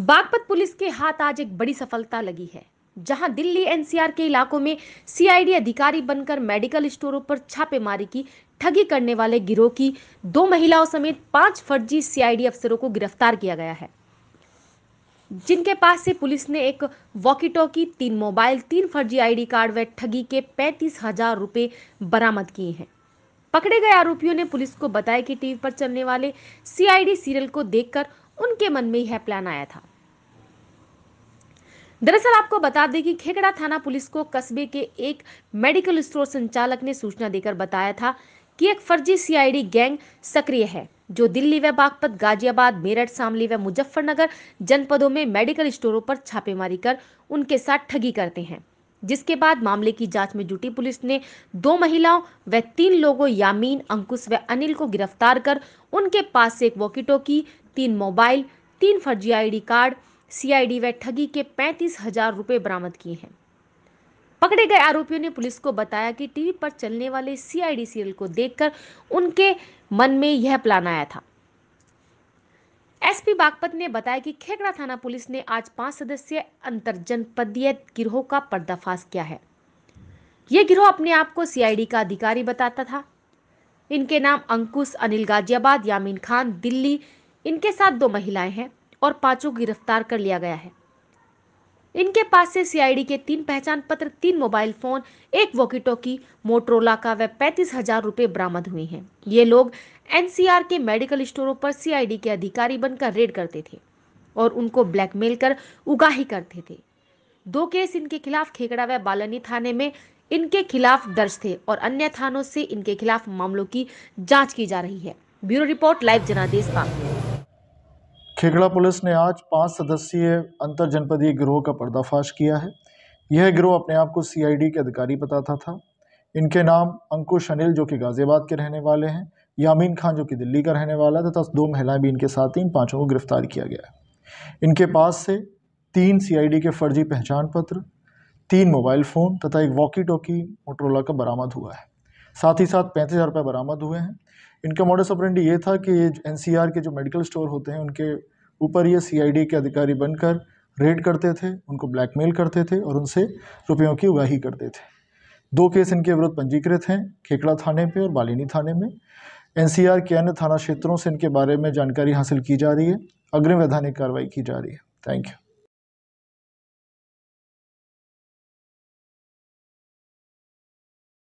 Baghpat police के हाथ आज एक बड़ी सफलता लगी है जहां दिल्ली एनसीआर के इलाकों में सीआईडी अधिकारी बनकर मेडिकल स्टोरों पर छापेमारी की ठगी करने वाले गिरोह की दो महिलाओं समेत पांच फर्जी सीआईडी अफसरों को गिरफ्तार किया गया है जिनके पास से पुलिस ने एक वॉकी टॉकी तीन मोबाइल तीन फर्जी आईडी कार्ड व ठगी के पैंतीस हजार रुपए बरामद किए हैं पकड़े गए आरोपियों ने पुलिस को बताया कि टीवी पर चलने वाले सीआईडी सीरियल को देखकर उनके मन में यह प्लान आया था दरअसल आपको बता दें कि खेकड़ा थाना पुलिस को कस्बे के एक मेडिकल स्टोर संचालक ने सूचना देकर बताया था कि एक फर्जी सीआईडी गैंग सक्रिय है जो दिल्ली व बागपत गाजियाबाद मेरठ शामली व मुजफ्फरनगर जनपदों में मेडिकल स्टोरों पर छापेमारी कर उनके साथ ठगी करते हैं जिसके बाद मामले की जांच में जुटी पुलिस ने दो महिलाओं व तीन लोगों यामीन अंकुश व अनिल को गिरफ्तार कर उनके पास से एक वॉकी टोकी तीन मोबाइल तीन फर्जी आईडी कार्ड सीआईडी व ठगी के पैंतीस हजार रुपए बरामद किए हैं पकड़े गए आरोपियों ने पुलिस को बताया कि टीवी पर चलने वाले सीआईडी सीरियल को देखकर उनके मन में यह प्लान आया था एसपी बागपत ने बताया कि खेकड़ा थाना पुलिस ने आज पांच सदस्यीय जनपदीय गिरोह का पर्दाफाश किया है यह गिरोह अपने आप को सीआईडी का अधिकारी बताता था इनके नाम अंकुश अनिल गाजियाबाद यामिन खान दिल्ली इनके साथ दो महिलाएं हैं और पांचों गिरफ्तार कर लिया गया है इनके पास से सीआईडी के तीन पहचान पत्र तीन मोबाइल फोन एक टॉकी मोटरोला का व पैंतीस हजार रुपए बरामद हुए हैं ये लोग एनसीआर के मेडिकल स्टोरों पर सीआईडी के अधिकारी बनकर रेड करते थे और उनको ब्लैकमेल कर उगाही करते थे दो केस इनके खिलाफ खेकड़ा व बालनी थाने में इनके खिलाफ दर्ज थे और अन्य थानों से इनके खिलाफ मामलों की जांच की जा रही है ब्यूरो रिपोर्ट लाइव जनादेश पाक खेगड़ा पुलिस ने आज पाँच सदस्यीय अंतर जनपदीय गिरोह का पर्दाफाश किया है यह गिरोह अपने आप को सीआईडी के अधिकारी बताता था इनके नाम अंकुश अनिल जो कि गाज़ियाबाद के रहने वाले हैं यामीन खान जो कि दिल्ली का रहने वाला तथा दो महिलाएं भी इनके साथ इन पाँचों को गिरफ्तार किया गया है इनके पास से तीन सीआईडी के फर्जी पहचान पत्र तीन मोबाइल फ़ोन तथा एक वॉकी टॉकी मोटरोला का बरामद हुआ है साथ ही साथ पैंतीस हज़ार रुपये बरामद हुए हैं इनका मॉडल ऑपरेंडी ये था कि ये एन के जो मेडिकल स्टोर होते हैं उनके ऊपर ये सी के अधिकारी बनकर रेड करते थे उनको ब्लैकमेल करते थे और उनसे रुपयों की उगाही करते थे दो केस इनके विरुद्ध पंजीकृत हैं खेकड़ा थाने पे और बालिनी थाने में एनसीआर के अन्य थाना क्षेत्रों से इनके बारे में जानकारी हासिल की जा रही है अग्रिम वैधानिक कार्रवाई की जा रही है थैंक यू